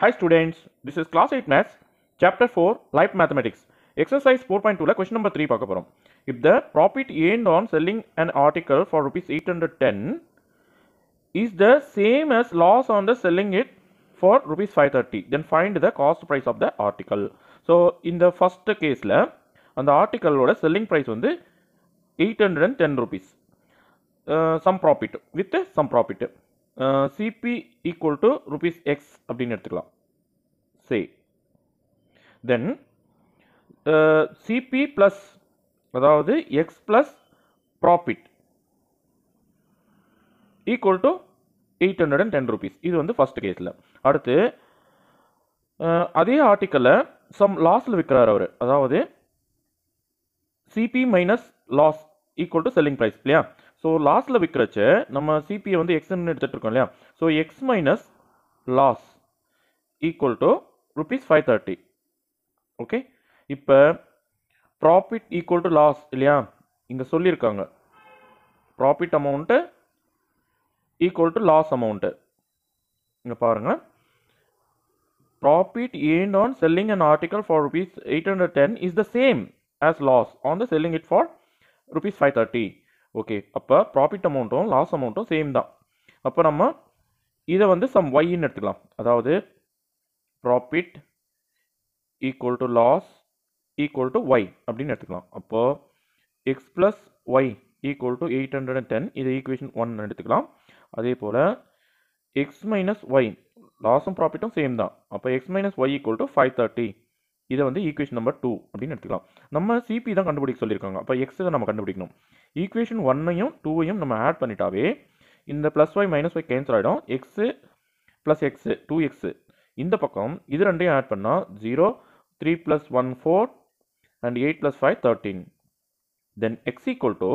Hi students, this is class 8 maths, chapter 4, Life mathematics. Exercise 4.2 question number 3 பார்க்க If the profit earned on selling an article for rupees 810 is the same as loss on the selling it for rupees 530, then find the cost price of the article. So, in the first caseல, அந்த articleோட selling price the 810 rupees. Uh, some profit, with some profit. CP equal to rupees x அப்படின்னு எடுத்துக்கலாம் say then CP plus அதாவது x plus profit equal to eight hundred and ten rupees இது வந்து first கேஸில் அடுத்து அதே ஆட்டிக்கல சம் லாஸில் விற்கிறார் அவர் அதாவது CP minus loss equal to selling price இல்லையா ஸோ லாஸில் விற்கிறச்ச நம்ம சிபிஐ வந்து எக்ஸ்ன்னு எடுத்துகிட்டு இருக்கோம் இல்லையா so x minus loss equal to rupees five thirty okay இப்போ ப்ராஃபிட் ஈக்குவல் டு லாஸ் இல்லையா இங்கே சொல்லியிருக்காங்க profit amount equal to loss amount இங்கே பாருங்கள் profit earned on selling an article for rupees eight hundred ten is the same as loss on the selling it for rupees five thirty okay அப்போ profit அமௌண்ட்டும் loss அமௌண்ட்டும் same தான் அப்போ நம்ம இதை வந்து சம் ஒய்ன்னு எடுத்துக்கலாம் அதாவது profit equal to loss equal to y அப்படின்னு எடுத்துக்கலாம் அப்போது x plus y equal to eight hundred and ten இதை ஈக்குவேஷன் ஒன் எடுத்துக்கலாம் அதே போல் எக்ஸ் மைனஸ் ஒய் லாஸும் ப்ராஃபிட்டும் சேம் தான் அப்போ x minus y equal to five thirty இதை வந்து ஈக்குவேஷன் நம்பர் டூ அப்படின்னு எடுத்துக்கலாம் நம்ம சிபி தான் கண்டுபிடிக்க சொல்லியிருக்காங்க அப்போ எக்ஸ் தான் நம்ம கண்டுபிடிக்கணும் ஈக்குவேஷன் ஒன்னையும் டூவையும் நம்ம ஆட் பண்ணிட்டாவே இந்த plus y minus y cancel ஆகிடும் x plus x two x இந்த பக்கம் இது ரெண்டையும் ஆட் பண்ணால் zero three plus one four and eight plus five thirteen then x equal to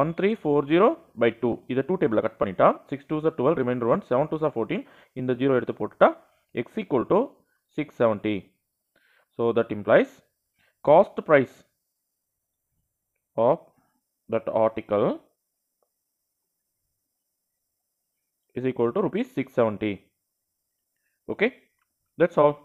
one three four zero by two இதை two டேபிளில் cut பண்ணிட்டா six two are twelve remainder one seven two are fourteen இந்த zero எடுத்து போட்டுட்டா x equal to six seventy So that implies cost price of that article is equal to rupees 670 okay that's all